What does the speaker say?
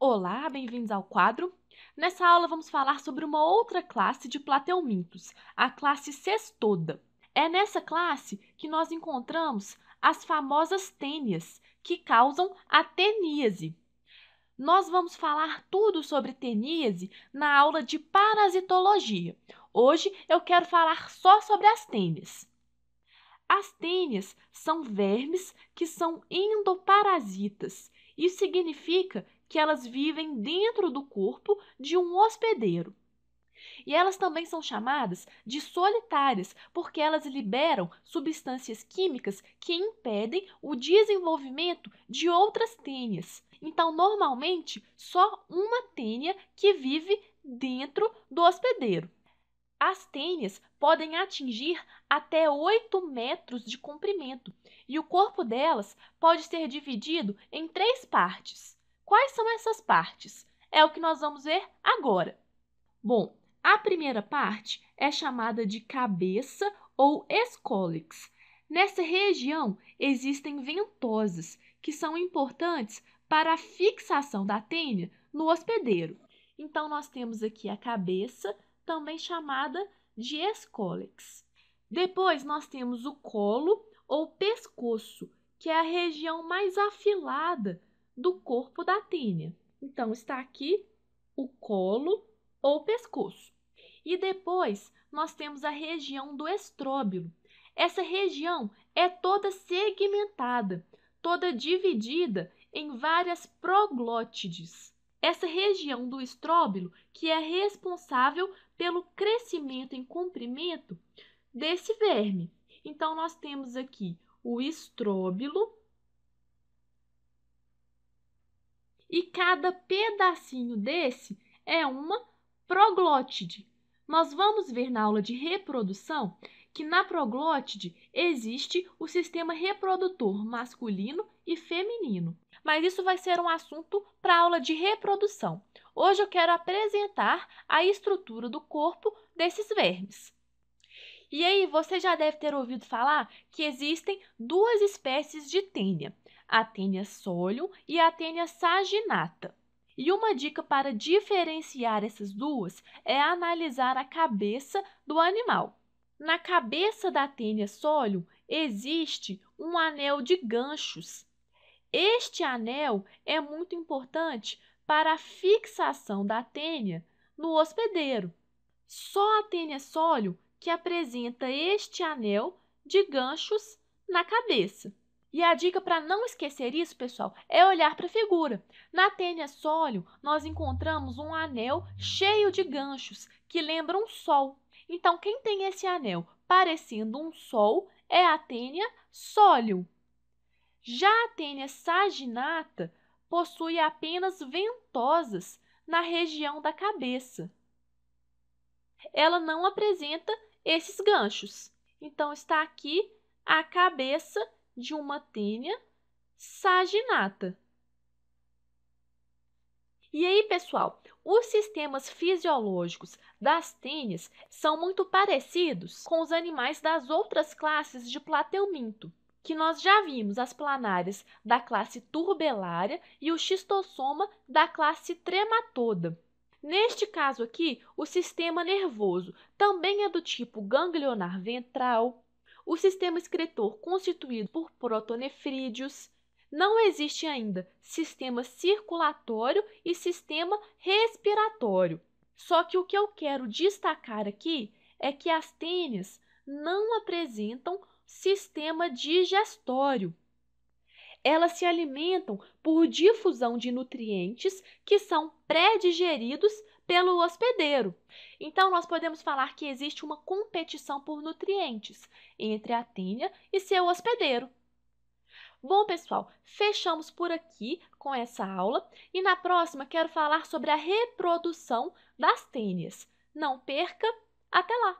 Olá, bem-vindos ao quadro. Nessa aula vamos falar sobre uma outra classe de plateumintos, a classe cestoda. É nessa classe que nós encontramos as famosas tênias, que causam a teníase. Nós vamos falar tudo sobre teníase na aula de parasitologia. Hoje eu quero falar só sobre as tênias. As tênias são vermes que são endoparasitas. Isso significa que elas vivem dentro do corpo de um hospedeiro. E elas também são chamadas de solitárias, porque elas liberam substâncias químicas que impedem o desenvolvimento de outras tênias. Então, normalmente, só uma tênia que vive dentro do hospedeiro. As tênias podem atingir até 8 metros de comprimento e o corpo delas pode ser dividido em três partes. Quais são essas partes? É o que nós vamos ver agora. Bom, a primeira parte é chamada de cabeça ou escólix. Nessa região existem ventosas que são importantes para a fixação da tênia no hospedeiro. Então, nós temos aqui a cabeça, também chamada de escólex. Depois, nós temos o colo ou pescoço, que é a região mais afilada do corpo da tênia. Então, está aqui o colo ou pescoço. E depois nós temos a região do estróbilo. Essa região é toda segmentada, toda dividida em várias proglótides. Essa região do estróbilo que é responsável pelo crescimento em comprimento desse verme. Então, nós temos aqui o estróbilo e cada pedacinho desse é uma proglótide. Nós vamos ver na aula de reprodução que na proglótide existe o sistema reprodutor masculino e feminino. Mas isso vai ser um assunto para aula de reprodução. Hoje eu quero apresentar a estrutura do corpo desses vermes. E aí, você já deve ter ouvido falar que existem duas espécies de tênia, a tênia solium e a tênia saginata. E uma dica para diferenciar essas duas é analisar a cabeça do animal. Na cabeça da tênia solium existe um anel de ganchos. Este anel é muito importante para a fixação da tênia no hospedeiro. Só a tênia sólio que apresenta este anel de ganchos na cabeça. E a dica para não esquecer isso, pessoal, é olhar para a figura. Na tênia sólio, nós encontramos um anel cheio de ganchos que lembra um sol. Então, quem tem esse anel parecendo um sol é a tênia sólio. Já a tênia saginata possui apenas ventosas na região da cabeça. Ela não apresenta esses ganchos. Então, está aqui a cabeça de uma tênia saginata. E aí, pessoal, os sistemas fisiológicos das tênias são muito parecidos com os animais das outras classes de plateuminto, que nós já vimos as planárias da classe turbelária e o xistossoma da classe trematoda. Neste caso aqui, o sistema nervoso também é do tipo ganglionar ventral, o sistema excretor constituído por protonefrídeos, não existe ainda sistema circulatório e sistema respiratório. Só que o que eu quero destacar aqui é que as tênis não apresentam sistema digestório elas se alimentam por difusão de nutrientes que são pré-digeridos pelo hospedeiro. Então, nós podemos falar que existe uma competição por nutrientes entre a tênia e seu hospedeiro. Bom, pessoal, fechamos por aqui com essa aula e na próxima quero falar sobre a reprodução das tênias. Não perca! Até lá!